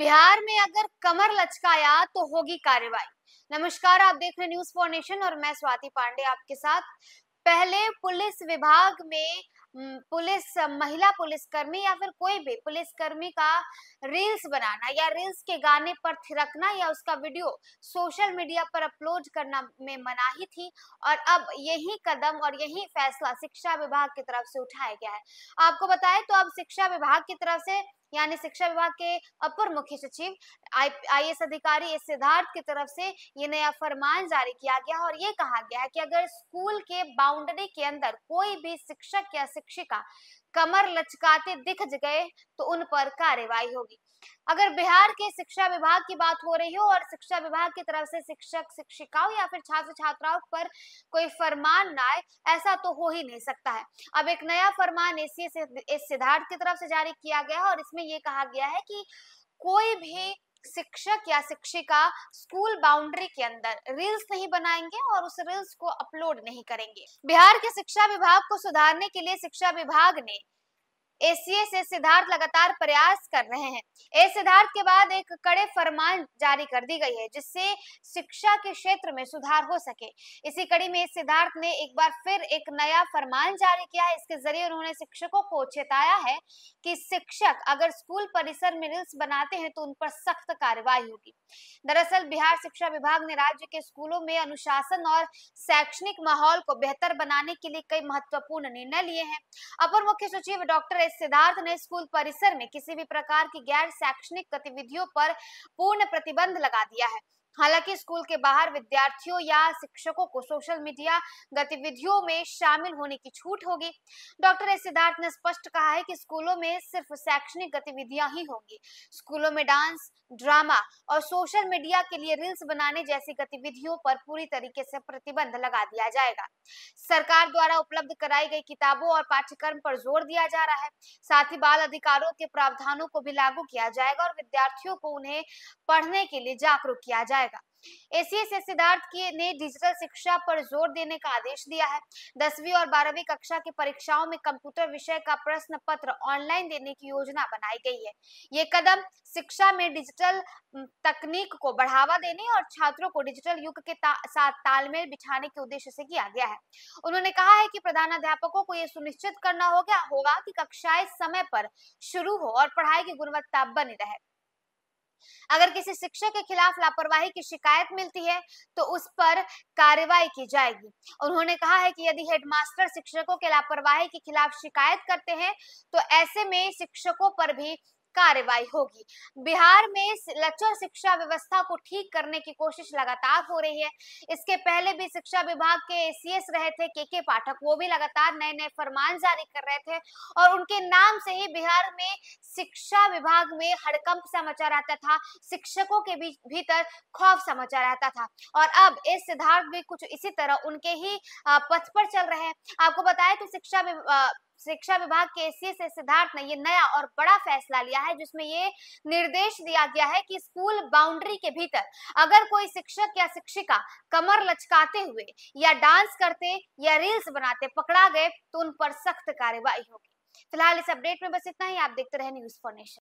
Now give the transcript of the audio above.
बिहार में अगर कमर लचकाया तो होगी कार्रवाई नमस्कार आप देख रहे न्यूज फॉर नेशन और मैं स्वाति पांडे आपके साथ पहले पुलिस विभाग में पुलिस महिला पुलिसकर्मी या फिर कोई भी पुलिसकर्मी का रील्स बनाना या रील्स के गाने पर थिरकना या उसका वीडियो सोशल मीडिया पर अपलोड करना में मनाही थी और अब यही कदम और यही फैसला शिक्षा विभाग की तरफ से उठाया गया है आपको बताएं तो अब शिक्षा विभाग की तरफ से यानी शिक्षा विभाग के अपर मुख्य सचिव आई एस अधिकारी एस सिद्धार्थ की तरफ से ये नया फरमान जारी किया गया और ये कहा गया है कि अगर स्कूल के बाउंड्री के अंदर कोई भी शिक्षक या शिक्षिका कमर लचकाते दिख गए तो उन पर कार्यवाही होगी अगर बिहार के शिक्षा विभाग की बात हो रही हो और शिक्षा विभाग की तरफ से शिक्षक शिक्षिकाओं या फिर छात्र छात्राओं पर कोई फरमान ना आए ऐसा तो हो ही नहीं सकता है अब एक नया फरमान एस सिद्धार्थ की तरफ से जारी किया गया है और इसमें यह कहा गया है कि कोई भी शिक्षक या शिक्षिका स्कूल बाउंड्री के अंदर रील्स नहीं बनाएंगे और उस रील्स को अपलोड नहीं करेंगे बिहार के शिक्षा विभाग को सुधारने के लिए शिक्षा विभाग ने एसीएस एस सिद्धार्थ लगातार प्रयास कर रहे हैं ए सिद्धार्थ के बाद एक कड़े फरमान जारी कर दी गई है जिससे शिक्षा के क्षेत्र में सुधार हो सके इसी कड़ी में सिद्धार्थ ने एक बार फिर एक नया फरमान जारी किया है इसके जरिए उन्होंने शिक्षकों को चेताया है कि शिक्षक अगर स्कूल परिसर में रिल्स बनाते हैं तो उन पर सख्त कार्यवाही होगी दरअसल बिहार शिक्षा विभाग ने राज्य के स्कूलों में अनुशासन और शैक्षणिक माहौल को बेहतर बनाने के लिए कई महत्वपूर्ण निर्णय लिए हैं अपर मुख्य सचिव डॉक्टर सिद्धार्थ ने स्कूल परिसर में किसी भी प्रकार की गैर शैक्षणिक गतिविधियों पर पूर्ण प्रतिबंध लगा दिया है हालांकि स्कूल के बाहर विद्यार्थियों या शिक्षकों को सोशल मीडिया गतिविधियों में शामिल होने की छूट होगी डॉक्टर एस सिद्धार्थ ने स्पष्ट कहा है कि स्कूलों में सिर्फ शैक्षणिक गतिविधियां ही होंगी स्कूलों में डांस ड्रामा और सोशल मीडिया के लिए रील्स बनाने जैसी गतिविधियों पर पूरी तरीके से प्रतिबंध लगा दिया जाएगा सरकार द्वारा उपलब्ध कराई गई किताबों और पाठ्यक्रम पर जोर दिया जा रहा है साथ ही बाल अधिकारों के प्रावधानों को भी लागू किया जाएगा और विद्यार्थियों को उन्हें पढ़ने के लिए जागरूक किया जाएगा एसीएस सिद्धार्थ की ने डिजिटल शिक्षा पर जोर देने का आदेश दिया है दसवीं और बारहवीं कक्षा की परीक्षाओं में कंप्यूटर विषय का प्रश्न पत्र ऑनलाइन देने की योजना बनाई गई है ये कदम शिक्षा में डिजिटल तकनीक को बढ़ावा देने और छात्रों को डिजिटल युग के ता, साथ तालमेल बिछाने के उद्देश्य से किया गया है उन्होंने कहा है कि प्रधान को यह सुनिश्चित करना होगा होगा कि कक्षाएं समय पर शुरू हो और पढ़ाई की गुणवत्ता बनी रहे अगर किसी शिक्षक के खिलाफ लापरवाही की शिकायत मिलती है तो उस पर कार्रवाई की जाएगी उन्होंने कहा है कि यदि हेडमास्टर शिक्षकों के लापरवाही के खिलाफ शिकायत करते हैं तो ऐसे में शिक्षकों पर भी कार्रवाई होगी बिहार में लचर शिक्षा व्यवस्था को ठीक करने की कोशिश लगातार हो रही है इसके पहले भी शिक्षा विभाग के एसीएस रहे थे के के पाठक वो भी लगातार नए नए फरमान जारी कर रहे थे और उनके नाम से ही बिहार में शिक्षा विभाग में हड़कंप समाचार रहता था शिक्षकों के बीच भीतर खौफ समाचार रहता था और अब इस सिद्धार्थ भी कुछ इसी तरह उनके ही पथ पर चल रहे हैं आपको बताया कि तो शिक्षा शिक्षा विभाग के सी से सिद्धार्थ ने ये नया और बड़ा फैसला लिया है जिसमें ये निर्देश दिया गया है कि स्कूल बाउंड्री के भीतर अगर कोई शिक्षक या शिक्षिका कमर लचकाते हुए या डांस करते या रील्स बनाते पकड़ा गए तो उन पर सख्त कार्यवाही होगी फिलहाल इस अपडेट में बस इतना ही आप देखते रहे न्यूज फॉर नेशन